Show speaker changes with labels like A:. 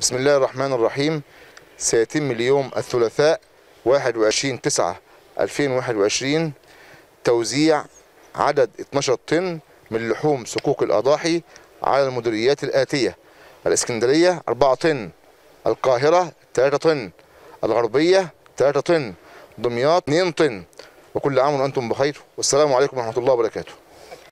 A: بسم الله الرحمن الرحيم سيتم اليوم الثلاثاء 21 9 2021 توزيع عدد 12 طن من لحوم صكوك الأضاحي على المديريات الآتية الإسكندرية 4 طن القاهرة 3 طن الغربية 3 طن دمياط 2 طن وكل عام وأنتم بخير والسلام عليكم ورحمة الله وبركاته